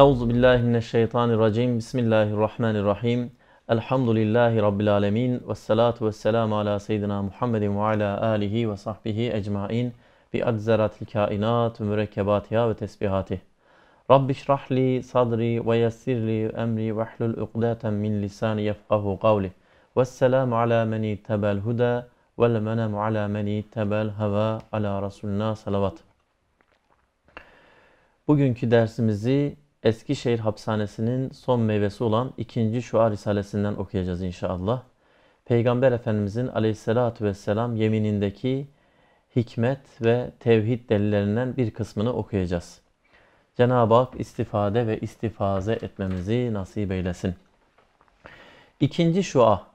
Euzu billahi mineşşeytanirracim. Bismillahirrahmanirrahim. Elhamdülillahi rabbil alamin ve salatu vesselamu ala seyyidina Muhammedin ve ala alihi ve sahbihi ecmaîn bi adzaratil kainat ve mürekkebatiha ve tesbihati. Rabbi şrahli sadri ve yessirli emri ve hlul ukdeten min lisani yefkahu kavli. Vesselamu ala men ittebel huda vel menamu ala men ittebel heva ala Resulina salavat. Bugünkü dersimizi Eskişehir Hapishanesi'nin son meyvesi olan 2. Şua Risalesinden okuyacağız inşallah. Peygamber Efendimizin aleyhissalatü vesselam yeminindeki hikmet ve tevhid delillerinden bir kısmını okuyacağız. Cenab-ı Hak istifade ve istifaze etmemizi nasip eylesin. İkinci şua,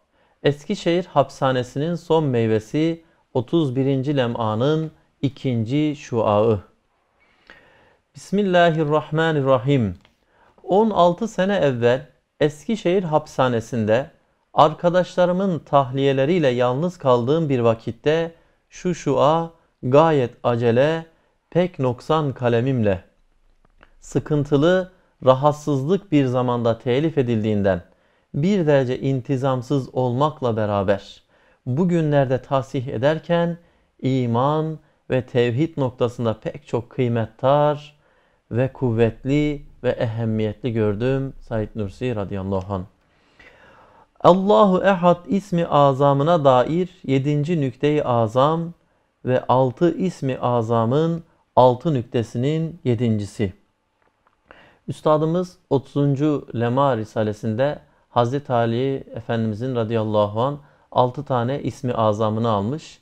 Eskişehir Hapishanesi'nin son meyvesi 31. lem'anın ikinci şuağı. Bismillahirrahmanirrahim. 16 sene evvel Eskişehir hapishanesinde arkadaşlarımın tahliyeleriyle yalnız kaldığım bir vakitte şu şua gayet acele pek noksan kalemimle sıkıntılı rahatsızlık bir zamanda telif edildiğinden bir derece intizamsız olmakla beraber bugünlerde tahsih ederken iman ve tevhid noktasında pek çok kıymettar ve kuvvetli ve ehemmiyetli gördüm Said Nursi radıyallahu anh. Allahu Ehad ismi azamına dair 7. nükteyi azam ve 6 ismi azamın 6 nüktesinin 7.si. Üstadımız 30. Lema Risalesinde Hazreti Ali Efendimizin radıyallahu an 6 tane ismi azamını almış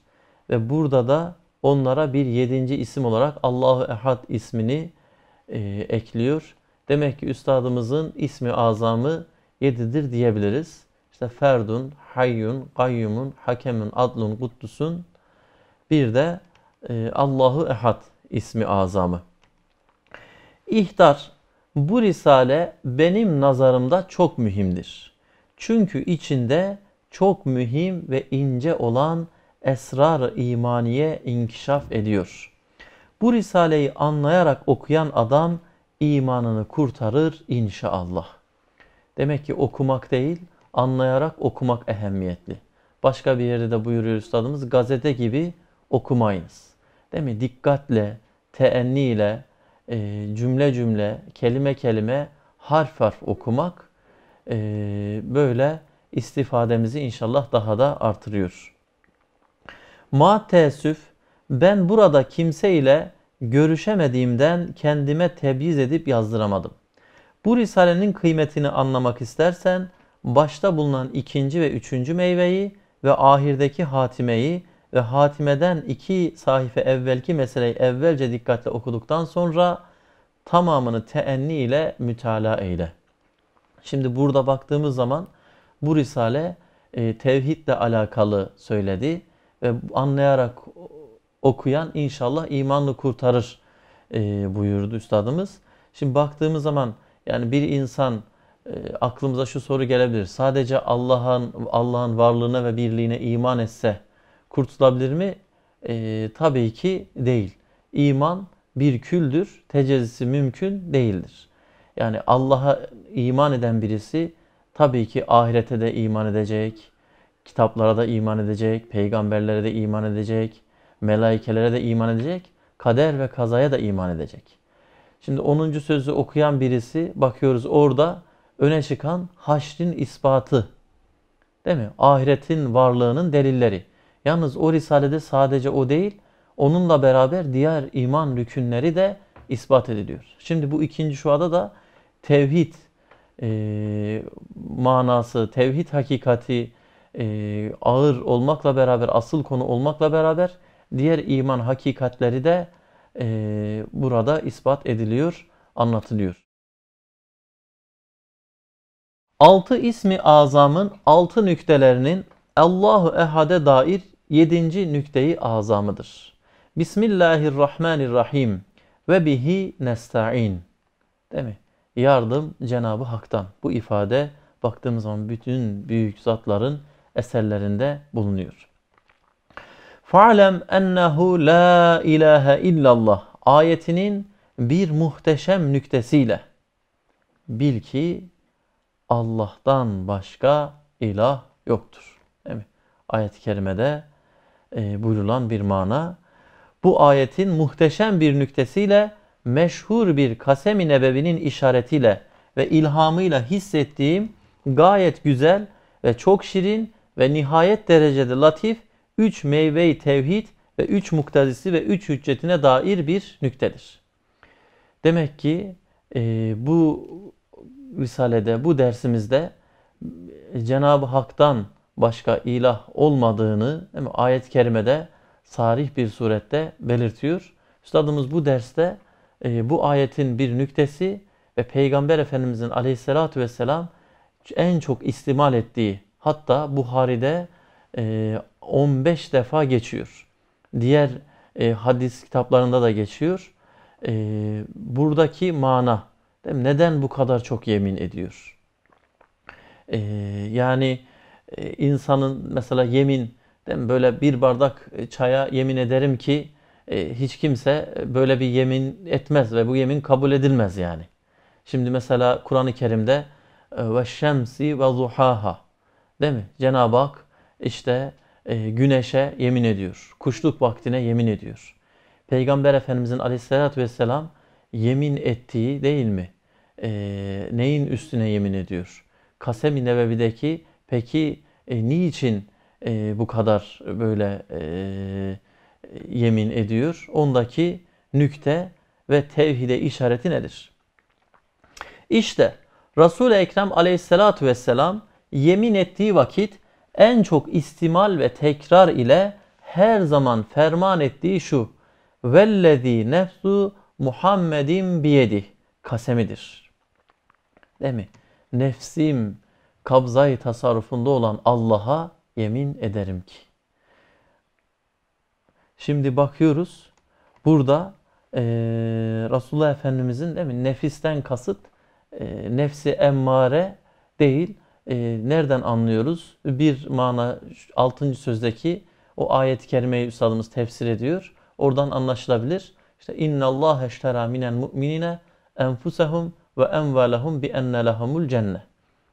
ve burada da onlara bir 7. isim olarak Allahu Ehad ismini e, ekliyor. Demek ki üstadımızın ismi azamı yedidir diyebiliriz. İşte Ferdun, Hayyun, Kayyumun, Hakemun, Adlun, Kuddusun bir de e, Allahu Ehad ismi azamı. İhtar bu risale benim nazarımda çok mühimdir. Çünkü içinde çok mühim ve ince olan esrar-ı imaniye inkişaf ediyor.'' Bu Risale'yi anlayarak okuyan adam imanını kurtarır inşallah. Demek ki okumak değil, anlayarak okumak ehemmiyetli. Başka bir yerde de buyuruyor üstadımız, gazete gibi okumayınız. Değil mi? Dikkatle, teenniyle, e, cümle cümle, kelime kelime, harf harf okumak e, böyle istifademizi inşallah daha da artırıyor. Ma teessüf ben burada kimseyle görüşemediğimden kendime tebliğ edip yazdıramadım. Bu risalenin kıymetini anlamak istersen başta bulunan ikinci ve üçüncü meyveyi ve ahirdeki hatimeyi ve hatimeden iki sayfa evvelki meseleyi evvelce dikkatle okuduktan sonra tamamını teenni ile mütalaa eyle. Şimdi burada baktığımız zaman bu risale e, tevhidle alakalı söyledi ve anlayarak okuyan inşallah imanlı kurtarır e, buyurdu üstadımız. Şimdi baktığımız zaman yani bir insan e, aklımıza şu soru gelebilir. Sadece Allah'ın Allah'ın varlığına ve birliğine iman etse kurtulabilir mi? E, tabii ki değil. İman bir küldür, tecezisi mümkün değildir. Yani Allah'a iman eden birisi tabii ki ahirete de iman edecek, kitaplara da iman edecek, peygamberlere de iman edecek, Melaikelere de iman edecek. Kader ve kazaya da iman edecek. Şimdi 10. sözü okuyan birisi bakıyoruz orada öne çıkan haşrin ispatı. Değil mi? Ahiretin varlığının delilleri. Yalnız o risalede sadece o değil, onunla beraber diğer iman rükünleri de ispat ediliyor. Şimdi bu ikinci şuada da tevhid e, manası, tevhid hakikati e, ağır olmakla beraber, asıl konu olmakla beraber diğer iman hakikatleri de e, burada ispat ediliyor, anlatılıyor. Altı ismi azamın altı nüktelerinin Allahu Ehad'e dair yedinci nükteyi azamıdır. Bismillahirrahmanirrahim ve bihi nesta'in. Değil mi? Yardım Cenabı Hak'tan. Bu ifade baktığımız zaman bütün büyük zatların eserlerinde bulunuyor. Fa'lem ennehu la ilahe illallah ayetinin bir muhteşem nüktesiyle bil ki Allah'tan başka ilah yoktur. Değil mi? Ayet-i kerimede e, buyurulan bir mana. Bu ayetin muhteşem bir nüktesiyle meşhur bir kasem-i nebevinin işaretiyle ve ilhamıyla hissettiğim gayet güzel ve çok şirin ve nihayet derecede latif üç meyve-i tevhid ve üç muktazisi ve üç hüccetine dair bir nüktedir. Demek ki e, bu risalede, bu dersimizde e, Cenab-ı Hak'tan başka ilah olmadığını değil mi? ayet-i kerimede sarih bir surette belirtiyor. Üstadımız bu derste e, bu ayetin bir nüktesi ve Peygamber Efendimizin aleyhissalatü vesselam en çok istimal ettiği hatta Buhari'de e, 15 defa geçiyor. Diğer e, hadis kitaplarında da geçiyor. E, buradaki mana değil mi? neden bu kadar çok yemin ediyor? E, yani e, insanın mesela yemin değil mi? böyle bir bardak e, çaya yemin ederim ki e, hiç kimse e, böyle bir yemin etmez ve bu yemin kabul edilmez yani. Şimdi mesela Kur'an-ı Kerim'de e, ve şemsi ve zuhaha değil mi? Cenab-ı Hak işte e, güneşe yemin ediyor. Kuşluk vaktine yemin ediyor. Peygamber Efendimizin aleyhissalatü vesselam yemin ettiği değil mi? E, neyin üstüne yemin ediyor? Kasem-i Nebevi'deki peki e, niçin e, bu kadar böyle e, yemin ediyor? Ondaki nükte ve tevhide işareti nedir? İşte Resul-i Ekrem aleyhissalatü vesselam yemin ettiği vakit en çok istimal ve tekrar ile her zaman ferman ettiği şu. Vellezî nefsu Muhammedin biyedi, kasemidir. Değil mi? Nefsim kabzayı tasarrufunda olan Allah'a yemin ederim ki. Şimdi bakıyoruz. Burada e, Resulullah Efendimizin değil mi? Nefisten kasıt e, nefsi emmare değil e, nereden anlıyoruz? Bir mana 6. sözdeki o ayet-i kerimeyi üstadımız tefsir ediyor. Oradan anlaşılabilir. İşte inna Allah eştera minel mu'minine enfusahum ve envalahum bi enne lahumul cenne.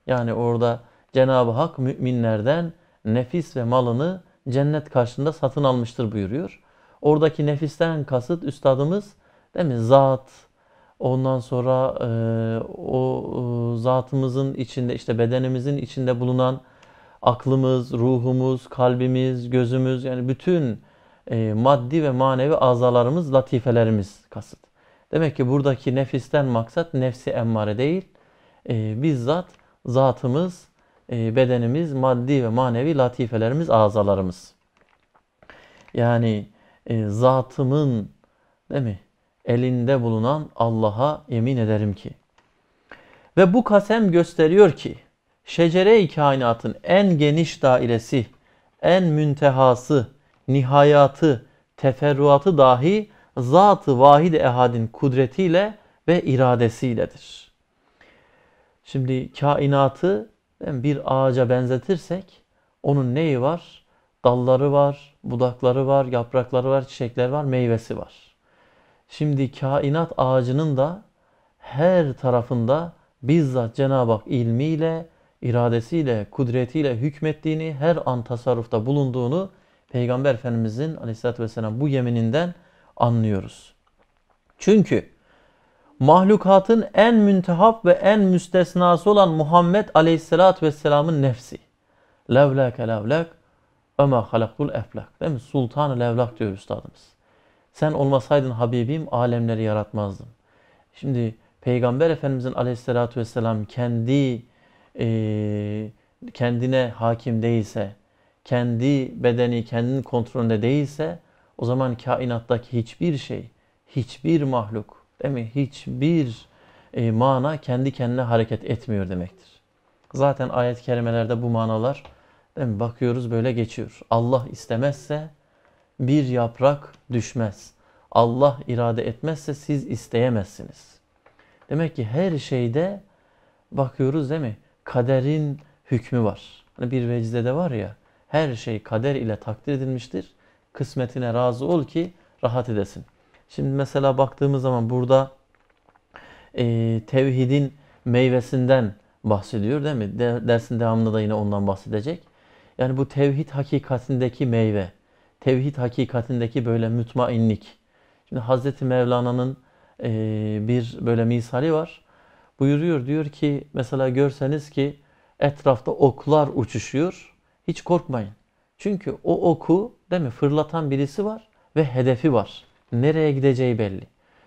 Yani orada Cenab-ı Hak müminlerden nefis ve malını cennet karşında satın almıştır buyuruyor. Oradaki nefisten kasıt üstadımız değil mi? Zat, Ondan sonra e, o e, zatımızın içinde işte bedenimizin içinde bulunan aklımız, ruhumuz, kalbimiz, gözümüz yani bütün e, maddi ve manevi azalarımız, latifelerimiz kasıt. Demek ki buradaki nefisten maksat nefsi emmare değil. E, bizzat zatımız, e, bedenimiz, maddi ve manevi latifelerimiz, azalarımız. Yani e, zatımın değil mi? elinde bulunan Allah'a yemin ederim ki. Ve bu kasem gösteriyor ki şecere-i kainatın en geniş dairesi, en müntehası, nihayatı, teferruatı dahi zatı vahid ehadin kudretiyle ve iradesiyledir. Şimdi kainatı bir ağaca benzetirsek onun neyi var? Dalları var, budakları var, yaprakları var, çiçekler var, meyvesi var. Şimdi kainat ağacının da her tarafında bizzat Cenab-ı Hak ilmiyle, iradesiyle, kudretiyle hükmettiğini, her an tasarrufta bulunduğunu Peygamber Efendimizin aleyhissalatü vesselam bu yemininden anlıyoruz. Çünkü mahlukatın en müntehap ve en müstesnası olan Muhammed aleyhissalatü vesselamın nefsi. Levlake levlak ve ma halakul eflak. Değil mi? Sultan-ı levlak diyor üstadımız. Sen olmasaydın Habibim alemleri yaratmazdım. Şimdi Peygamber Efendimizin aleyhissalatü vesselam kendi e, kendine hakim değilse, kendi bedeni kendinin kontrolünde değilse o zaman kainattaki hiçbir şey, hiçbir mahluk, değil mi? Hiçbir e, mana kendi kendine hareket etmiyor demektir. Zaten ayet-i kerimelerde bu manalar değil mi? bakıyoruz böyle geçiyor. Allah istemezse bir yaprak düşmez. Allah irade etmezse siz isteyemezsiniz. Demek ki her şeyde bakıyoruz değil mi? Kaderin hükmü var. Hani bir vecde de var ya her şey kader ile takdir edilmiştir. Kısmetine razı ol ki rahat edesin. Şimdi mesela baktığımız zaman burada e, tevhidin meyvesinden bahsediyor değil mi? De, dersin devamında da yine ondan bahsedecek. Yani bu tevhid hakikatindeki meyve tevhid hakikatindeki böyle mütmainlik. Şimdi Hazreti Mevlana'nın e, bir böyle misali var. Buyuruyor diyor ki mesela görseniz ki etrafta oklar uçuşuyor. Hiç korkmayın. Çünkü o oku değil mi fırlatan birisi var ve hedefi var. Nereye gideceği belli.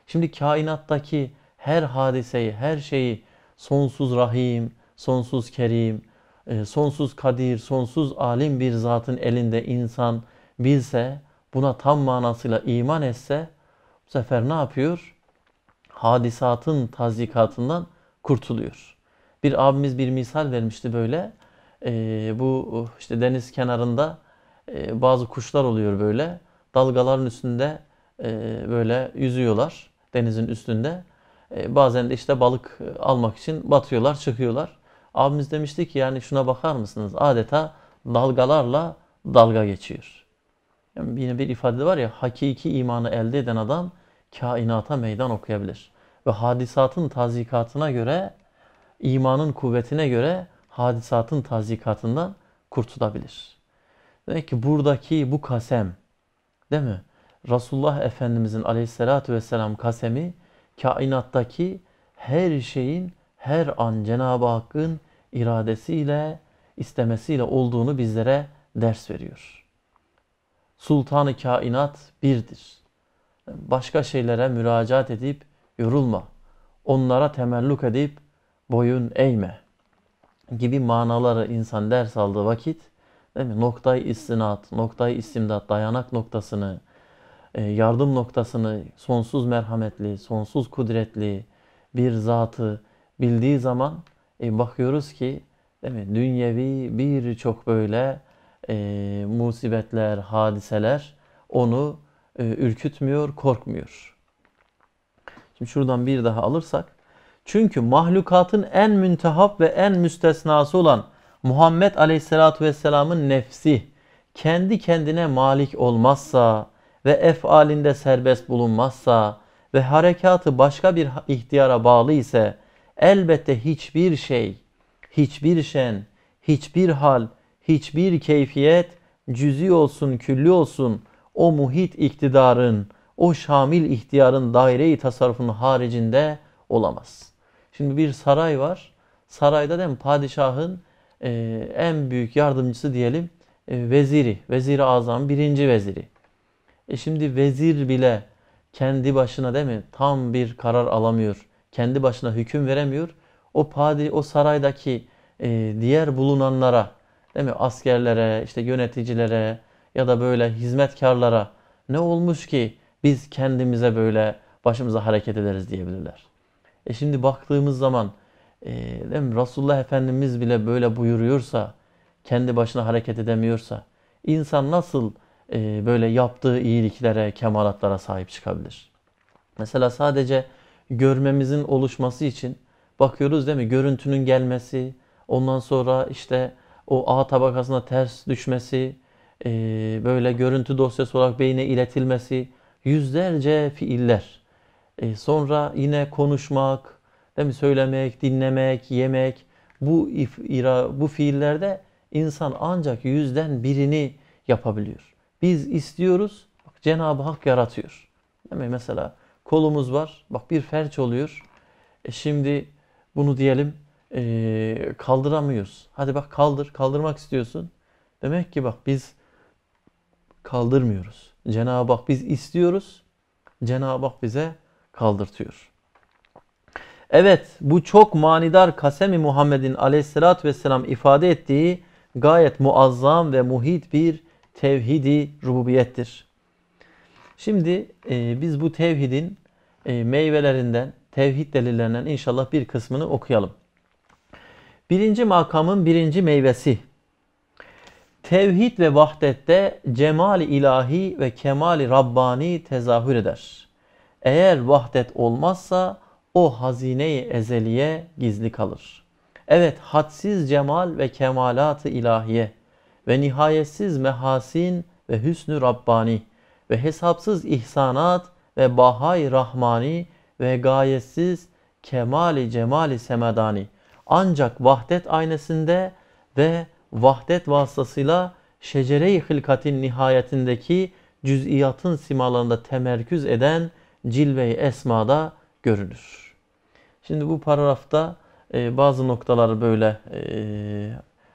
Şimdi kainattaki her hadiseyi, her şeyi sonsuz rahim, sonsuz kerim, e, sonsuz kadir, sonsuz alim bir zatın elinde insan bilse, buna tam manasıyla iman etse bu sefer ne yapıyor? Hadisatın tazikatından kurtuluyor. Bir abimiz bir misal vermişti böyle. Ee, bu işte deniz kenarında e, bazı kuşlar oluyor böyle. Dalgaların üstünde e, böyle yüzüyorlar denizin üstünde. E, bazen de işte balık e, almak için batıyorlar, çıkıyorlar. Abimiz demişti ki yani şuna bakar mısınız? Adeta dalgalarla dalga geçiyor. Yani yine bir ifade var ya hakiki imanı elde eden adam kainata meydan okuyabilir. Ve hadisatın tazikatına göre imanın kuvvetine göre hadisatın tazikatından kurtulabilir. Demek ki buradaki bu kasem değil mi? Resulullah Efendimizin aleyhissalatü vesselam kasemi kainattaki her şeyin her an Cenab-ı Hakk'ın iradesiyle, istemesiyle olduğunu bizlere ders veriyor. Sultanı kainat birdir. Başka şeylere müracaat edip yorulma. Onlara temelluk edip boyun eğme gibi manaları insan ders aldığı vakit değil mi? Noktayı istinat, noktayı istimdat, dayanak noktasını, e, yardım noktasını sonsuz merhametli, sonsuz kudretli bir zatı bildiği zaman e, bakıyoruz ki değil mi? Dünyevi birçok böyle e, musibetler, hadiseler onu e, ürkütmüyor, korkmuyor. Şimdi şuradan bir daha alırsak. Çünkü mahlukatın en müntehap ve en müstesnası olan Muhammed Aleyhisselatü Vesselam'ın nefsi kendi kendine malik olmazsa ve efalinde serbest bulunmazsa ve harekatı başka bir ihtiyara bağlı ise elbette hiçbir şey, hiçbir şen, hiçbir hal, hiçbir keyfiyet cüzi olsun, külli olsun o muhit iktidarın, o şamil ihtiyarın daire-i tasarrufunun haricinde olamaz. Şimdi bir saray var. Sarayda değil mi? Padişahın e, en büyük yardımcısı diyelim e, veziri, veziri azam, birinci veziri. E şimdi vezir bile kendi başına değil mi tam bir karar alamıyor. Kendi başına hüküm veremiyor. O padi, o saraydaki e, diğer bulunanlara değil mi? Askerlere, işte yöneticilere ya da böyle hizmetkarlara ne olmuş ki biz kendimize böyle başımıza hareket ederiz diyebilirler. E şimdi baktığımız zaman e, değil mi? Resulullah Efendimiz bile böyle buyuruyorsa, kendi başına hareket edemiyorsa insan nasıl e, böyle yaptığı iyiliklere, kemalatlara sahip çıkabilir? Mesela sadece görmemizin oluşması için bakıyoruz değil mi? Görüntünün gelmesi, ondan sonra işte o A tabakasına ters düşmesi, e, böyle görüntü dosyası olarak beyne iletilmesi, yüzlerce fiiller. E, sonra yine konuşmak, değil mi? söylemek, dinlemek, yemek. Bu if, ira, bu fiillerde insan ancak yüzden birini yapabiliyor. Biz istiyoruz, bak Cenab-ı Hak yaratıyor. Değil mi? Mesela kolumuz var, bak bir ferç oluyor. E şimdi bunu diyelim e, kaldıramıyoruz. Hadi bak kaldır, kaldırmak istiyorsun. Demek ki bak biz kaldırmıyoruz. Cenab-ı Hak biz istiyoruz. Cenab-ı Hak bize kaldırtıyor. Evet bu çok manidar Kasem-i Muhammed'in aleyhissalatü vesselam ifade ettiği gayet muazzam ve muhit bir tevhidi rububiyettir. Şimdi e, biz bu tevhidin e, meyvelerinden, tevhid delillerinden inşallah bir kısmını okuyalım. Birinci makamın birinci meyvesi. Tevhid ve vahdette cemali ilahi ve kemali rabbani tezahür eder. Eğer vahdet olmazsa o hazineyi ezeliye gizli kalır. Evet hadsiz cemal ve kemalatı ilahiye ve nihayetsiz mehasin ve hüsnü rabbani ve hesapsız ihsanat ve bahay rahmani ve gayetsiz kemali cemali semedani.'' ancak vahdet aynesinde ve vahdet vasıtasıyla şecere-i hilkatin nihayetindeki cüz'iyatın simalarında temerküz eden cilve-i esmada görünür. Şimdi bu paragrafta e, bazı noktaları böyle e,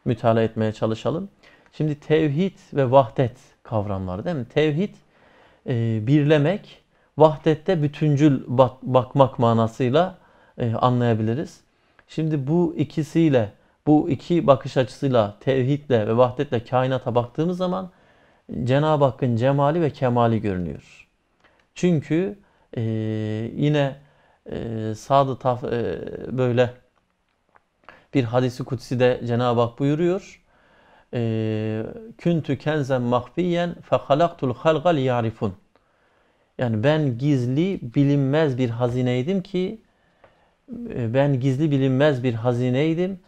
mütala etmeye çalışalım. Şimdi tevhid ve vahdet kavramları değil mi? Tevhid e, birlemek, vahdette bütüncül bakmak manasıyla e, anlayabiliriz. Şimdi bu ikisiyle, bu iki bakış açısıyla, tevhidle ve vahdetle kainata baktığımız zaman Cenab-ı Hakk'ın cemali ve kemali görünüyor. Çünkü e, yine e, Sadı Taf, e, böyle bir hadisi kutsi de Cenab-ı Hak buyuruyor. E, Küntü kenzen mahfiyen fehalaktul halgal yarifun. Yani ben gizli bilinmez bir hazineydim ki e, ben gizli bilinmez bir hazineydim.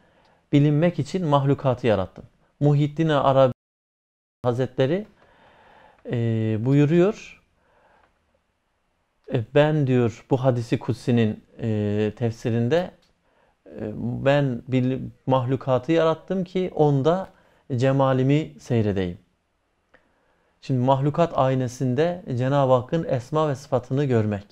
Bilinmek için mahlukatı yarattım. Muhittin Arabi Hazretleri e, buyuruyor. E, ben diyor bu hadisi kutsinin e, tefsirinde e, ben bir mahlukatı yarattım ki onda cemalimi seyredeyim. Şimdi mahlukat aynesinde Cenab-ı Hakk'ın esma ve sıfatını görmek.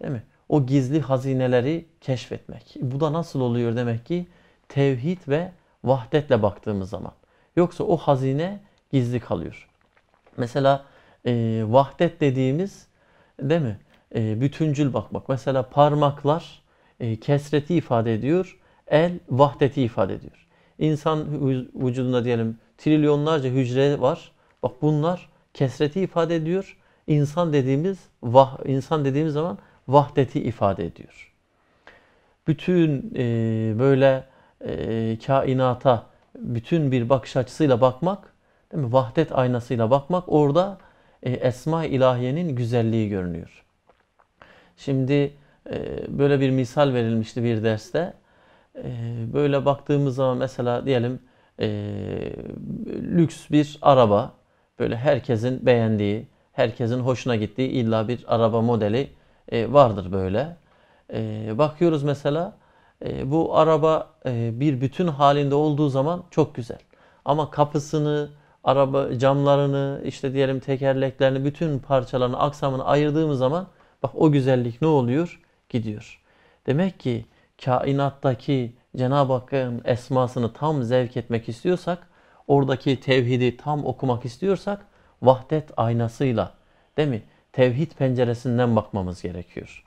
Değil mi? o gizli hazineleri keşfetmek. Bu da nasıl oluyor demek ki? Tevhid ve vahdetle baktığımız zaman. Yoksa o hazine gizli kalıyor. Mesela e, vahdet dediğimiz değil mi? E, bütüncül bakmak. Mesela parmaklar e, kesreti ifade ediyor. El vahdeti ifade ediyor. İnsan vücudunda diyelim trilyonlarca hücre var. Bak bunlar kesreti ifade ediyor. İnsan dediğimiz vah, insan dediğimiz zaman vahdeti ifade ediyor. Bütün e, böyle e, kainata bütün bir bakış açısıyla bakmak, değil mi? vahdet aynasıyla bakmak orada e, esma ilahiyenin güzelliği görünüyor. Şimdi e, böyle bir misal verilmişti bir derste. E, böyle baktığımız zaman mesela diyelim e, lüks bir araba, böyle herkesin beğendiği, herkesin hoşuna gittiği illa bir araba modeli e, vardır böyle. E, bakıyoruz mesela e, bu araba e, bir bütün halinde olduğu zaman çok güzel. Ama kapısını, araba camlarını, işte diyelim tekerleklerini, bütün parçalarını, aksamını ayırdığımız zaman bak o güzellik ne oluyor? Gidiyor. Demek ki kainattaki Cenab-ı Hakk'ın esmasını tam zevk etmek istiyorsak, oradaki tevhidi tam okumak istiyorsak vahdet aynasıyla değil mi? tevhid penceresinden bakmamız gerekiyor.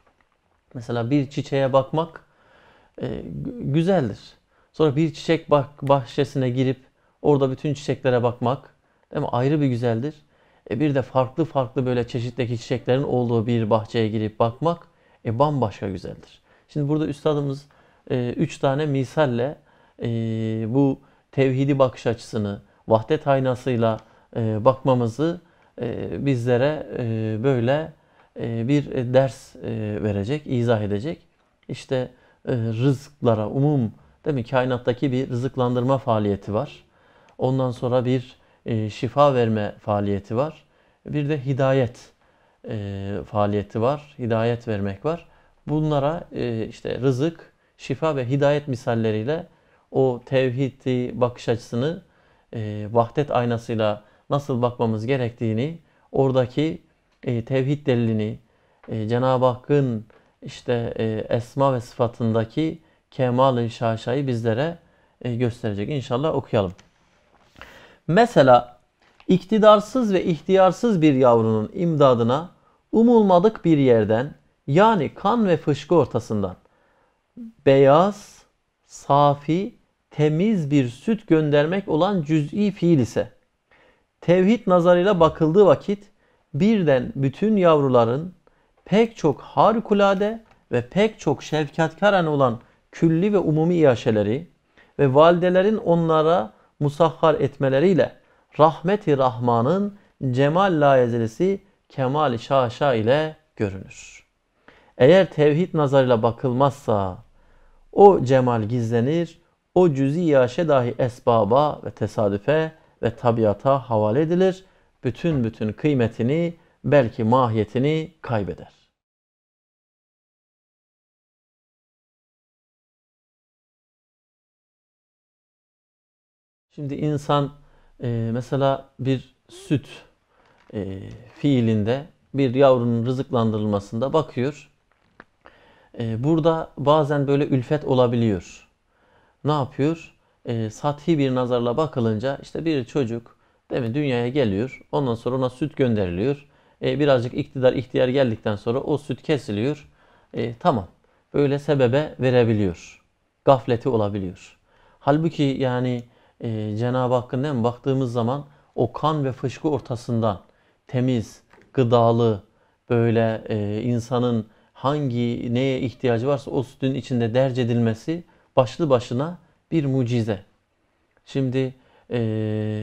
Mesela bir çiçeğe bakmak e, güzeldir. Sonra bir çiçek bak bahçesine girip orada bütün çiçeklere bakmak değil mi? ayrı bir güzeldir. E bir de farklı farklı böyle çeşitteki çiçeklerin olduğu bir bahçeye girip bakmak e, bambaşka güzeldir. Şimdi burada üstadımız e, üç tane misalle e, bu tevhidi bakış açısını, vahdet aynasıyla e, bakmamızı ee, bizlere e, böyle e, bir ders e, verecek, izah edecek. İşte rızıklara umum değil mi? Kainattaki bir rızıklandırma faaliyeti var. Ondan sonra bir şifa verme faaliyeti var. Bir de hidayet faaliyeti var. Hidayet vermek var. Bunlara işte rızık, şifa ve hidayet misalleriyle o tevhidi bakış açısını e, vahdet aynasıyla nasıl bakmamız gerektiğini, oradaki e, tevhid delilini, e, Cenab-ı Hakk'ın işte e, esma ve sıfatındaki kemal-i şaşayı bizlere e, gösterecek. İnşallah okuyalım. Mesela iktidarsız ve ihtiyarsız bir yavrunun imdadına umulmadık bir yerden yani kan ve fışkı ortasından beyaz, safi, temiz bir süt göndermek olan cüz'i fiil ise tevhid nazarıyla bakıldığı vakit birden bütün yavruların pek çok harikulade ve pek çok şefkatkaran olan külli ve umumi iaşeleri ve validelerin onlara musahhar etmeleriyle rahmeti Rahman'ın cemal layezelisi kemal-i şaşa ile görünür. Eğer tevhid nazarıyla bakılmazsa o cemal gizlenir, o cüzi yaşe dahi esbaba ve tesadüfe ve tabiata havale edilir. Bütün bütün kıymetini belki mahiyetini kaybeder. Şimdi insan e, mesela bir süt e, fiilinde bir yavrunun rızıklandırılmasında bakıyor. E, burada bazen böyle ülfet olabiliyor. Ne yapıyor? e, sathi bir nazarla bakılınca işte bir çocuk değil mi dünyaya geliyor. Ondan sonra ona süt gönderiliyor. E, birazcık iktidar ihtiyar geldikten sonra o süt kesiliyor. E, tamam. Böyle sebebe verebiliyor. Gafleti olabiliyor. Halbuki yani e, Cenab-ı Hakk'ın değil mi? baktığımız zaman o kan ve fışkı ortasından temiz, gıdalı böyle e, insanın hangi neye ihtiyacı varsa o sütün içinde derc edilmesi başlı başına bir mucize. Şimdi e,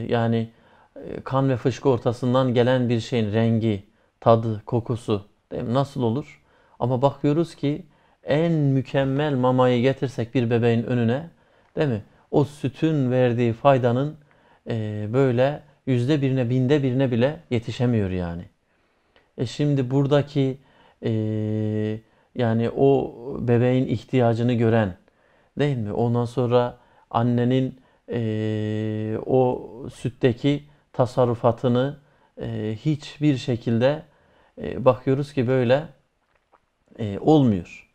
yani e, kan ve fışkı ortasından gelen bir şeyin rengi, tadı, kokusu değil mi? nasıl olur? Ama bakıyoruz ki en mükemmel mamayı getirsek bir bebeğin önüne değil mi? O sütün verdiği faydanın e, böyle yüzde birine, binde birine bile yetişemiyor yani. E şimdi buradaki e, yani o bebeğin ihtiyacını gören, Değil mi? Ondan sonra annenin e, o sütteki tasarrufatını e, hiçbir şekilde e, bakıyoruz ki böyle e, olmuyor.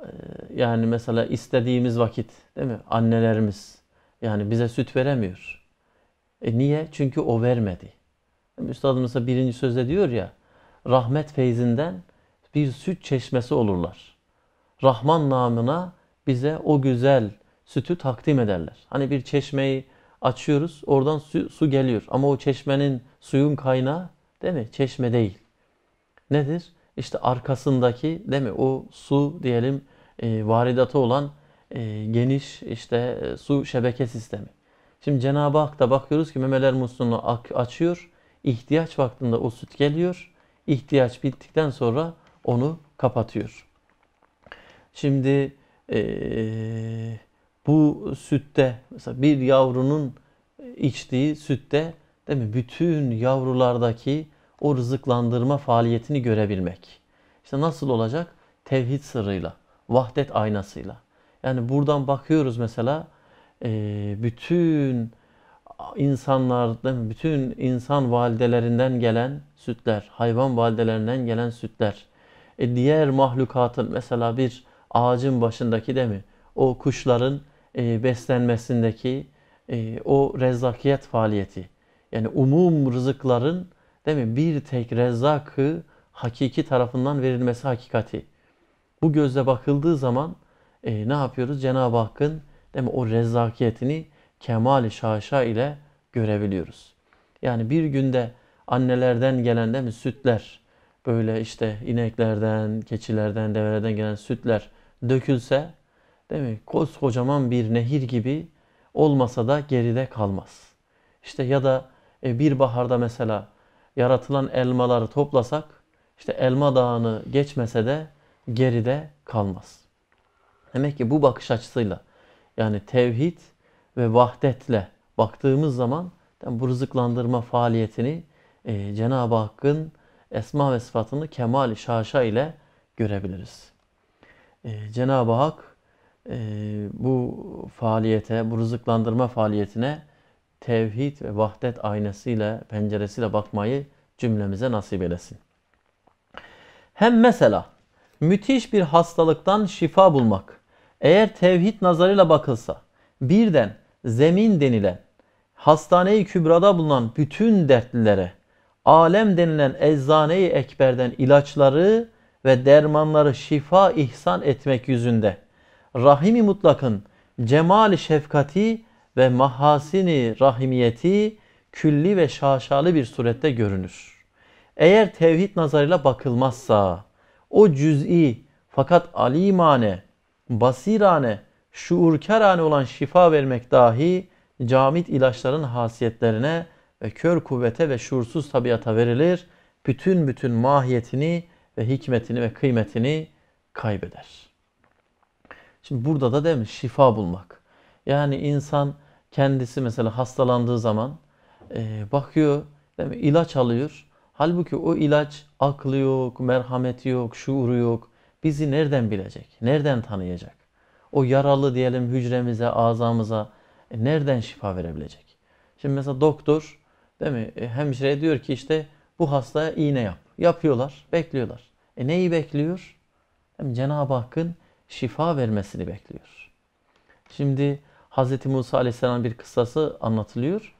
E, yani mesela istediğimiz vakit değil mi? Annelerimiz yani bize süt veremiyor. E niye? Çünkü o vermedi. Üstadımız da birinci sözde diyor ya rahmet feyzinden bir süt çeşmesi olurlar. Rahman namına bize o güzel sütü takdim ederler. Hani bir çeşmeyi açıyoruz oradan su, su geliyor ama o çeşmenin suyun kaynağı değil mi? Çeşme değil. Nedir? İşte arkasındaki değil mi? O su diyelim e, varidatı olan e, geniş işte e, su şebeke sistemi. Şimdi Cenab-ı Hak da bakıyoruz ki memeler musluğunu açıyor. İhtiyaç vaktinde o süt geliyor. İhtiyaç bittikten sonra onu kapatıyor. Şimdi e, bu sütte mesela bir yavrunun e, içtiği sütte değil mi? Bütün yavrulardaki o rızıklandırma faaliyetini görebilmek. İşte nasıl olacak? Tevhid sırrıyla, vahdet aynasıyla. Yani buradan bakıyoruz mesela e, bütün insanlar, değil mi? bütün insan validelerinden gelen sütler, hayvan validelerinden gelen sütler, e, diğer mahlukatın mesela bir ağacın başındaki de mi? O kuşların e, beslenmesindeki e, o rezzakiyet faaliyeti. Yani umum rızıkların değil mi? Bir tek rezzakı hakiki tarafından verilmesi hakikati. Bu gözle bakıldığı zaman e, ne yapıyoruz? Cenab-ı Hakk'ın değil mi? o rezzakiyetini kemal-i şaşa ile görebiliyoruz. Yani bir günde annelerden gelen değil mi sütler böyle işte ineklerden, keçilerden, develerden gelen sütler dökülse değil demek koskocaman bir nehir gibi olmasa da geride kalmaz. İşte ya da e, bir baharda mesela yaratılan elmaları toplasak işte elma dağını geçmese de geride kalmaz. Demek ki bu bakış açısıyla yani tevhid ve vahdetle baktığımız zaman yani bu rızıklandırma faaliyetini e, Cenab-ı Hakk'ın esma ve sıfatını kemal-i şaşa ile görebiliriz. Ee, Cenab-ı Hak e, bu faaliyete, bu rızıklandırma faaliyetine tevhid ve vahdet aynasıyla, penceresiyle bakmayı cümlemize nasip eylesin. Hem mesela müthiş bir hastalıktan şifa bulmak, eğer tevhid nazarıyla bakılsa, birden zemin denilen, hastane-i kübrada bulunan bütün dertlilere, alem denilen eczane-i ekberden ilaçları ve dermanları şifa ihsan etmek yüzünde. Rahimi mutlakın cemali şefkati ve mahasini rahimiyeti külli ve şaşalı bir surette görünür. Eğer tevhid nazarıyla bakılmazsa o cüz'i fakat alimane, basirane, şuurkarane olan şifa vermek dahi camit ilaçların hasiyetlerine ve kör kuvvete ve şuursuz tabiata verilir. Bütün bütün mahiyetini ve hikmetini ve kıymetini kaybeder. Şimdi burada da değil mi? Şifa bulmak. Yani insan kendisi mesela hastalandığı zaman e, bakıyor, değil mi? ilaç alıyor. Halbuki o ilaç aklı yok, merhameti yok, şuuru yok. Bizi nereden bilecek? Nereden tanıyacak? O yaralı diyelim hücremize, ağzamıza e, nereden şifa verebilecek? Şimdi mesela doktor değil mi? E, hemşire diyor ki işte bu hastaya iğne yap. Yapıyorlar, bekliyorlar. E neyi bekliyor? Hem Cenab-ı Hakk'ın şifa vermesini bekliyor. Şimdi Hz. Musa Aleyhisselam bir kıssası anlatılıyor.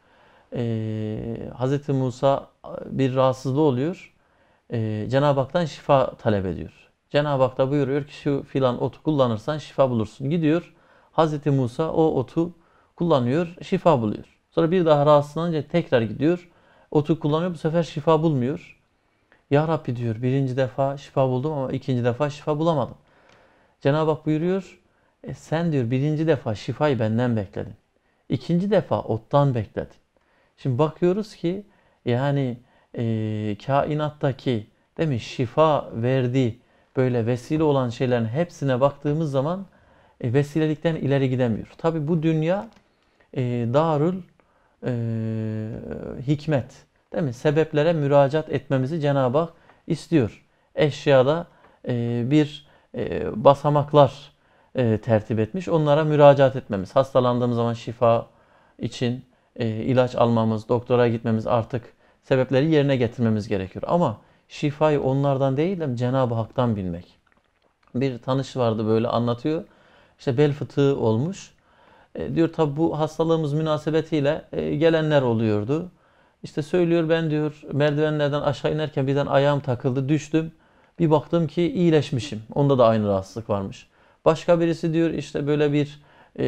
Ee, Hz. Musa bir rahatsızlığı oluyor. Ee, Cenab-ı Hak'tan şifa talep ediyor. Cenab-ı Hak da buyuruyor ki şu filan otu kullanırsan şifa bulursun. Gidiyor Hz. Musa o otu kullanıyor, şifa buluyor. Sonra bir daha rahatsızlanınca tekrar gidiyor. Otu kullanıyor, bu sefer şifa bulmuyor. Ya Rabbi diyor birinci defa şifa buldum ama ikinci defa şifa bulamadım. Cenab-ı Hak buyuruyor e sen diyor birinci defa şifayı benden bekledin. İkinci defa ottan bekledin. Şimdi bakıyoruz ki yani e, kainattaki değil mi şifa verdiği böyle vesile olan şeylerin hepsine baktığımız zaman e, vesilelikten ileri gidemiyor. Tabi bu dünya e, darül e, hikmet Değil mi? Sebeplere müracaat etmemizi Cenab-ı Hak istiyor. Eşyada e, bir e, basamaklar e, tertip etmiş. Onlara müracaat etmemiz. Hastalandığımız zaman şifa için e, ilaç almamız, doktora gitmemiz artık sebepleri yerine getirmemiz gerekiyor. Ama şifayı onlardan değil de Cenab-ı Hak'tan bilmek. Bir tanış vardı böyle anlatıyor. İşte bel fıtığı olmuş. E, diyor tabi bu hastalığımız münasebetiyle e, gelenler oluyordu. İşte söylüyor ben diyor merdivenlerden aşağı inerken birden ayağım takıldı düştüm. Bir baktım ki iyileşmişim. Onda da aynı rahatsızlık varmış. Başka birisi diyor işte böyle bir e,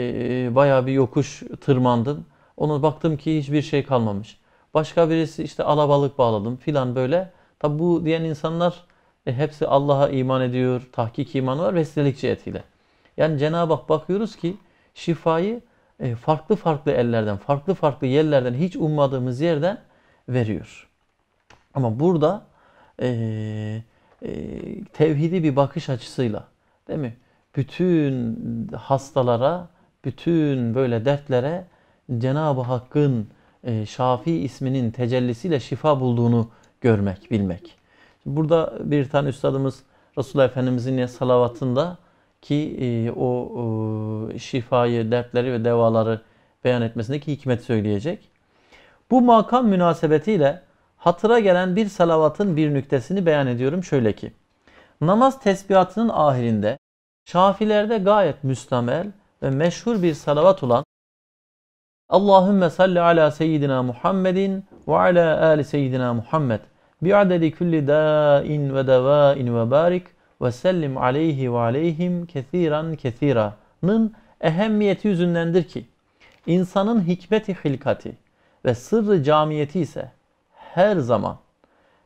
bayağı bir yokuş tırmandım. Ona baktım ki hiçbir şey kalmamış. Başka birisi işte alabalık bağladım filan böyle. Tabi bu diyen insanlar e, hepsi Allah'a iman ediyor, tahkik imanı var ve etiyle. Yani Cenab-ı Hak bakıyoruz ki şifayı e, farklı farklı ellerden, farklı farklı yerlerden, hiç ummadığımız yerden veriyor. Ama burada e, e, tevhidi bir bakış açısıyla değil mi? Bütün hastalara, bütün böyle dertlere Cenab-ı Hakk'ın e, Şafi isminin tecellisiyle şifa bulduğunu görmek, bilmek. Burada bir tane üstadımız Resulullah Efendimizin salavatında ki e, o e, şifayı, dertleri ve devaları beyan etmesindeki hikmet söyleyecek. Bu makam münasebetiyle hatıra gelen bir salavatın bir nüktesini beyan ediyorum şöyle ki. Namaz tesbihatının ahirinde Şafilerde gayet müstamel ve meşhur bir salavat olan Allahümme salli ala seyyidina Muhammedin ve ala ali seyyidina Muhammed bi bi'adedi kulli da'in ve devain ve barik ve sellim aleyhi ve aleyhim kethiran kethiranın ehemmiyeti yüzündendir ki insanın hikmeti hilkati ve sırrı camiyeti ise her zaman,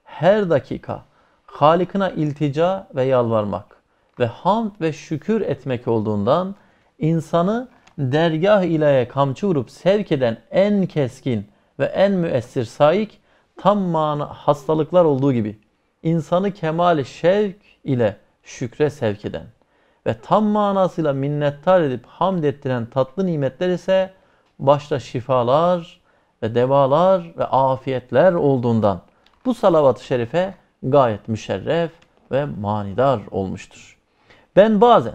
her dakika Halikına iltica ve yalvarmak ve hamd ve şükür etmek olduğundan insanı dergah ilahe kamçı vurup sevk eden en keskin ve en müessir saik tam mana hastalıklar olduğu gibi insanı kemal şevk ile şükre sevk eden ve tam manasıyla minnettar edip hamd ettiren tatlı nimetler ise başta şifalar ve devalar ve afiyetler olduğundan bu salavat-ı şerife gayet müşerref ve manidar olmuştur. Ben bazen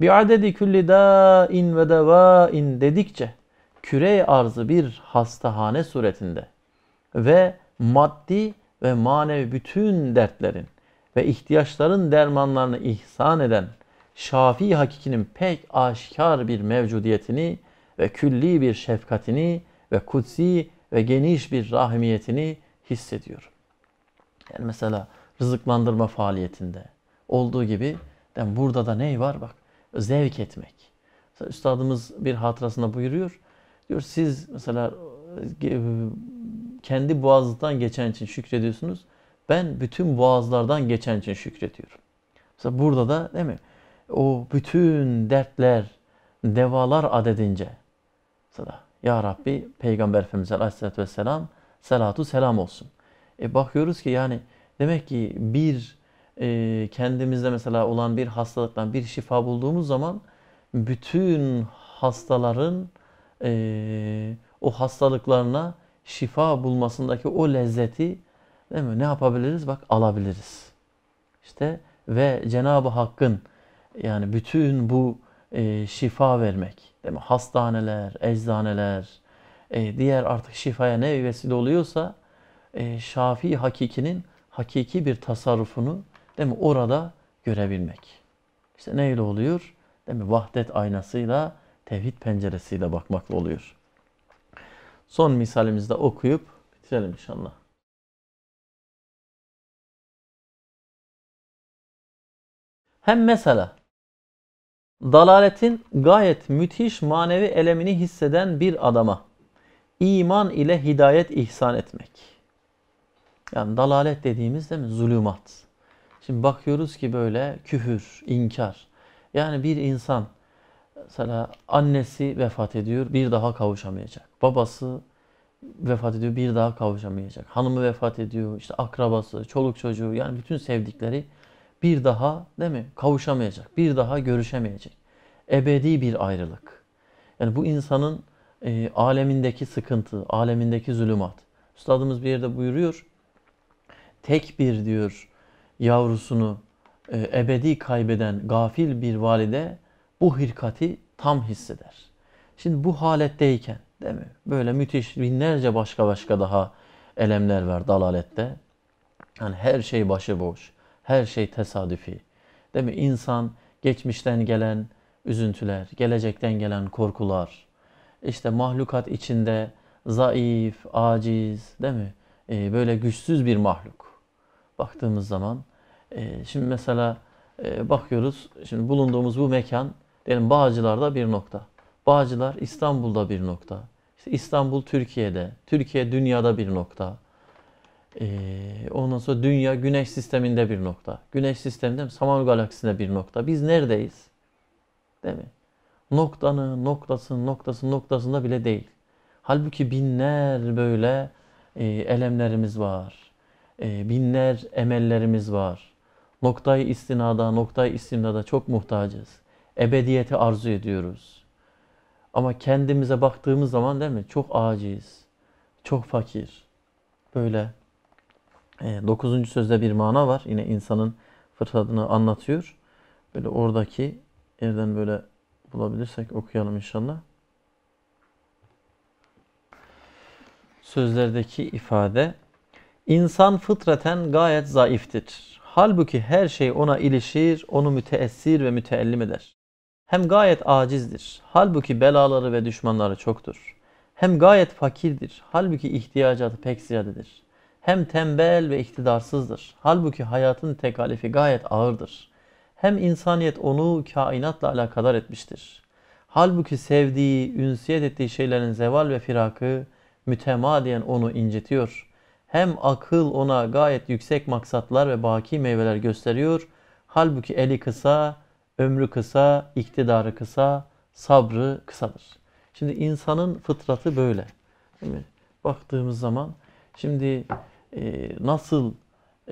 bir adedi külli dâin ve devâin dedikçe kürey arzı bir hastahane suretinde ve maddi ve manevi bütün dertlerin ve ihtiyaçların dermanlarını ihsan eden Şafi Hakiki'nin pek aşikar bir mevcudiyetini ve külli bir şefkatini ve kutsi ve geniş bir rahmiyetini hissediyorum. Yani mesela rızıklandırma faaliyetinde olduğu gibi yani burada da ney var bak zevk etmek. Mesela üstadımız bir hatırasında buyuruyor. Diyor siz mesela e, kendi boğazından geçen için şükrediyorsunuz. Ben bütün boğazlardan geçen için şükrediyorum. Mesela burada da değil mi? O bütün dertler, devalar adedince. Mesela Ya Rabbi Peygamber Efendimiz Aleyhisselatü Vesselam selatu selam olsun. E bakıyoruz ki yani demek ki bir e, kendimizde mesela olan bir hastalıktan bir şifa bulduğumuz zaman bütün hastaların e, o hastalıklarına şifa bulmasındaki o lezzeti Değil mi? Ne yapabiliriz? Bak alabiliriz. İşte ve Cenab-ı Hakk'ın yani bütün bu e, şifa vermek, değil mi? Hastaneler, eczaneler, e, diğer artık şifaya ne vesile oluyorsa e, şafi hakikinin hakiki bir tasarrufunu değil mi? Orada görebilmek. İşte neyle oluyor? Değil mi? Vahdet aynasıyla, tevhid penceresiyle bakmakla oluyor. Son misalimizde okuyup bitirelim inşallah. Hem mesela dalaletin gayet müthiş manevi elemini hisseden bir adama iman ile hidayet ihsan etmek. Yani dalalet dediğimiz değil mi? Zulümat. Şimdi bakıyoruz ki böyle küfür, inkar. Yani bir insan mesela annesi vefat ediyor bir daha kavuşamayacak. Babası vefat ediyor bir daha kavuşamayacak. Hanımı vefat ediyor işte akrabası, çoluk çocuğu yani bütün sevdikleri bir daha değil mi kavuşamayacak, bir daha görüşemeyecek. Ebedi bir ayrılık. Yani bu insanın e, alemindeki sıkıntı, alemindeki zulümat. Üstadımız bir yerde buyuruyor, tek bir diyor yavrusunu e, ebedi kaybeden gafil bir valide bu hirkati tam hisseder. Şimdi bu haletteyken değil mi? Böyle müthiş binlerce başka başka daha elemler var dalalette. Yani her şey başıboş her şey tesadüfi. Değil mi? İnsan geçmişten gelen üzüntüler, gelecekten gelen korkular, işte mahlukat içinde zayıf, aciz değil mi? Ee, böyle güçsüz bir mahluk. Baktığımız zaman e, şimdi mesela e, bakıyoruz şimdi bulunduğumuz bu mekan diyelim Bağcılar'da bir nokta. Bağcılar İstanbul'da bir nokta. İşte İstanbul Türkiye'de, Türkiye dünyada bir nokta. Ee, ondan sonra dünya güneş sisteminde bir nokta. Güneş sisteminde mi? Samanyolu galaksisinde bir nokta. Biz neredeyiz? Değil mi? Noktanın noktasının noktasının noktasında bile değil. Halbuki binler böyle e, elemlerimiz var. E, binler emellerimiz var. Noktayı istinada, noktayı istimdada çok muhtacız. Ebediyeti arzu ediyoruz. Ama kendimize baktığımız zaman değil mi? Çok aciz, çok fakir. Böyle e, dokuzuncu sözde bir mana var. Yine insanın fıtratını anlatıyor. Böyle oradaki yerden böyle bulabilirsek okuyalım inşallah. Sözlerdeki ifade İnsan fıtraten gayet zayıftır. Halbuki her şey ona ilişir, onu müteessir ve müteellim eder. Hem gayet acizdir. Halbuki belaları ve düşmanları çoktur. Hem gayet fakirdir. Halbuki ihtiyacatı pek ziyadedir hem tembel ve iktidarsızdır. Halbuki hayatın tekalifi gayet ağırdır. Hem insaniyet onu kainatla alakadar etmiştir. Halbuki sevdiği, ünsiyet ettiği şeylerin zeval ve firakı mütemadiyen onu incitiyor. Hem akıl ona gayet yüksek maksatlar ve baki meyveler gösteriyor. Halbuki eli kısa, ömrü kısa, iktidarı kısa, sabrı kısadır. Şimdi insanın fıtratı böyle. Baktığımız zaman şimdi ee, nasıl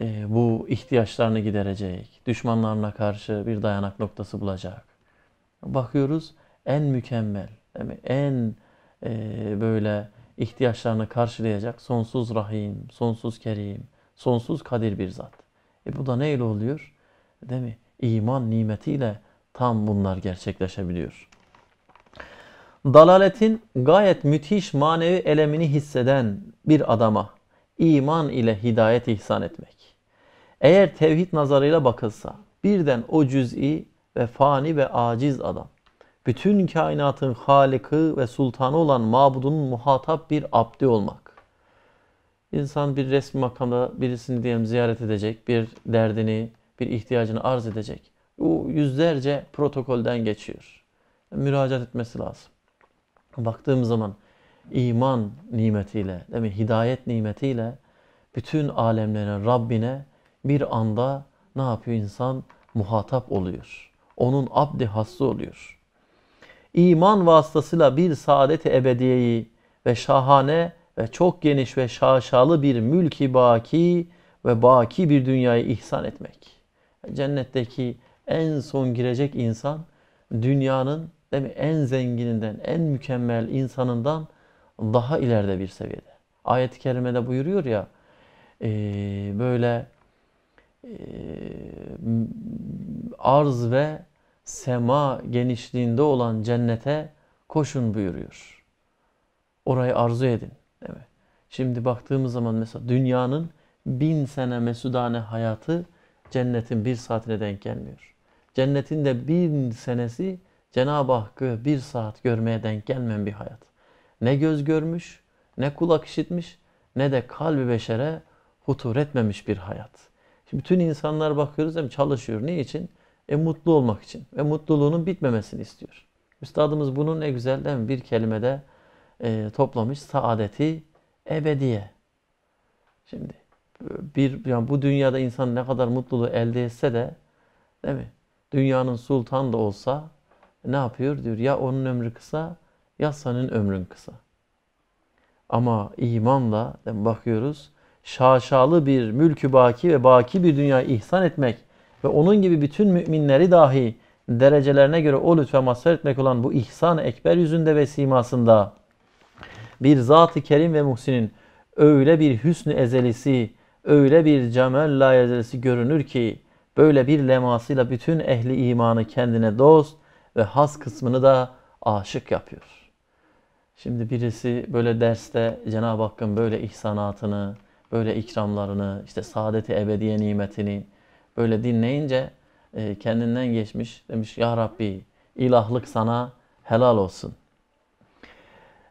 e, bu ihtiyaçlarını giderecek, düşmanlarına karşı bir dayanak noktası bulacak. Bakıyoruz en mükemmel, en e, böyle ihtiyaçlarını karşılayacak sonsuz rahim, sonsuz kerim, sonsuz kadir bir zat. E bu da neyle oluyor? Değil mi? İman nimetiyle tam bunlar gerçekleşebiliyor. Dalaletin gayet müthiş manevi elemini hisseden bir adama iman ile hidayet ihsan etmek. Eğer tevhid nazarıyla bakılsa birden o cüz'i ve fani ve aciz adam bütün kainatın halikı ve sultanı olan mabudunun muhatap bir abdi olmak. İnsan bir resmi makamda birisini diyelim ziyaret edecek, bir derdini, bir ihtiyacını arz edecek. O yüzlerce protokolden geçiyor. Müracaat etmesi lazım. Baktığım zaman iman nimetiyle, değil mi? hidayet nimetiyle bütün alemlerin Rabbine bir anda ne yapıyor insan? Muhatap oluyor. Onun abdi hası oluyor. İman vasıtasıyla bir saadet-i ebediyeyi ve şahane ve çok geniş ve şaşalı bir mülki baki ve baki bir dünyayı ihsan etmek. Cennetteki en son girecek insan dünyanın değil mi, en zengininden, en mükemmel insanından daha ileride bir seviyede. Ayet-i Kerime'de buyuruyor ya e, böyle e, arz ve sema genişliğinde olan cennete koşun buyuruyor. Orayı arzu edin. Evet. Şimdi baktığımız zaman mesela dünyanın bin sene mesudane hayatı cennetin bir saatine denk gelmiyor. Cennetin de bin senesi Cenab-ı Hakk'ı bir saat görmeye denk gelmeyen bir hayat ne göz görmüş, ne kulak işitmiş, ne de kalbi beşere hutur etmemiş bir hayat. Şimdi bütün insanlar bakıyoruz hem çalışıyor. Ne için? E mutlu olmak için. Ve mutluluğunun bitmemesini istiyor. Üstadımız bunun ne güzel değil mi? Bir kelimede e, toplamış saadeti ebediye. Şimdi bir yani bu dünyada insan ne kadar mutluluğu elde etse de değil mi? Dünyanın sultan da olsa ne yapıyor diyor ya onun ömrü kısa ya senin ömrün kısa. Ama imanla bakıyoruz şaşalı bir mülkü baki ve baki bir dünya ihsan etmek ve onun gibi bütün müminleri dahi derecelerine göre o lütfe mazhar etmek olan bu ihsan ekber yüzünde ve simasında bir zat-ı kerim ve muhsinin öyle bir hüsnü ezelisi, öyle bir cemel la ezelisi görünür ki böyle bir lemasıyla bütün ehli imanı kendine dost ve has kısmını da aşık yapıyor.'' Şimdi birisi böyle derste Cenab-ı Hakk'ın böyle ihsanatını, böyle ikramlarını, işte saadeti ebediye nimetini böyle dinleyince e, kendinden geçmiş demiş ya Rabbi ilahlık sana helal olsun.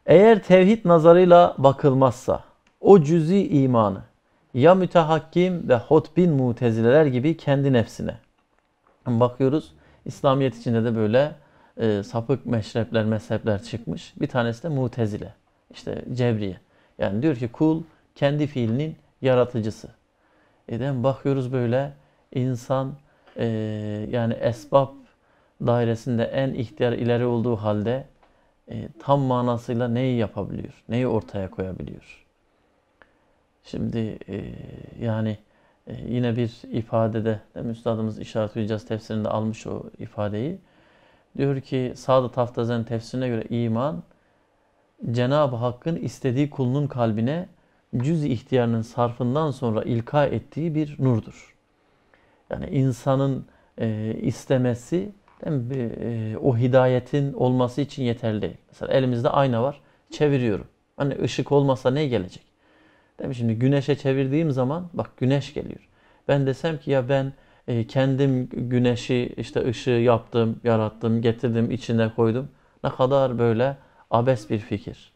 Eğer tevhid nazarıyla bakılmazsa o cüzi imanı ya mütehakkim ve hotbin mutezileler gibi kendi nefsine. Bakıyoruz İslamiyet içinde de böyle e, sapık meşrepler, mezhepler çıkmış. Bir tanesi de mutezile. İşte cebriye. Yani diyor ki kul kendi fiilinin yaratıcısı. Eden bakıyoruz böyle insan e, yani esbab dairesinde en ihtiyar ileri olduğu halde e, tam manasıyla neyi yapabiliyor? Neyi ortaya koyabiliyor? Şimdi e, yani e, yine bir ifadede de Üstadımız İşaret Hüccaz tefsirinde almış o ifadeyi Diyor ki Sadı Taftazen tefsirine göre iman Cenab-ı Hakk'ın istediği kulunun kalbine cüz ihtiyarının sarfından sonra ilka ettiği bir nurdur. Yani insanın e, istemesi e, o hidayetin olması için yeterli değil. Mesela elimizde ayna var çeviriyorum. Hani ışık olmasa ne gelecek? Değil mi? Şimdi güneşe çevirdiğim zaman bak güneş geliyor. Ben desem ki ya ben ee, kendim güneşi işte ışığı yaptım, yarattım, getirdim, içine koydum. Ne kadar böyle abes bir fikir.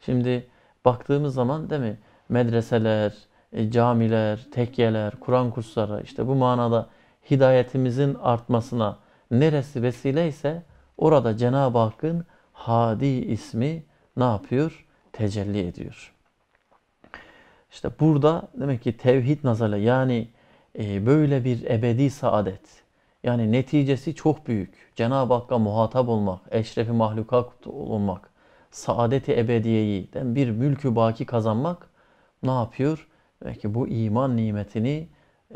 Şimdi baktığımız zaman değil mi? Medreseler, e, camiler, tekyeler, Kur'an kursları işte bu manada hidayetimizin artmasına neresi vesile ise orada Cenab-ı Hakk'ın Hadi ismi ne yapıyor? Tecelli ediyor. İşte burada demek ki tevhid nazarıyla yani ee, böyle bir ebedi saadet. Yani neticesi çok büyük. Cenab-ı Hakk'a muhatap olmak, eşrefi mahlukat olmak, saadeti ebediyeyi, bir mülkü baki kazanmak ne yapıyor? Demek bu iman nimetini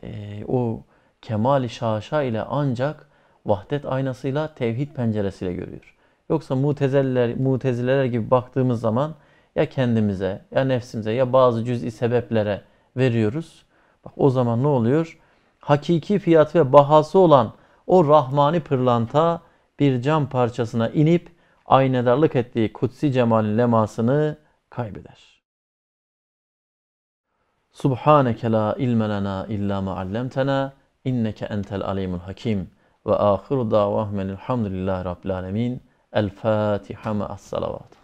e, o kemali i şaşa ile ancak vahdet aynasıyla, tevhid penceresiyle görüyor. Yoksa mutezeller, mutezileler gibi baktığımız zaman ya kendimize, ya nefsimize, ya bazı cüz'i sebeplere veriyoruz. Bak o zaman ne oluyor? Hakiki fiyat ve bahası olan o rahmani pırlanta bir cam parçasına inip aynedarlık ettiği kutsi cemalin lemasını kaybeder. Subhaneke la ilme lena illa ma allamtana inneke entel alimul hakim ve ahiru davahmenilhamdülillahi rabbil alemin. El Fatiha ma'as salavat.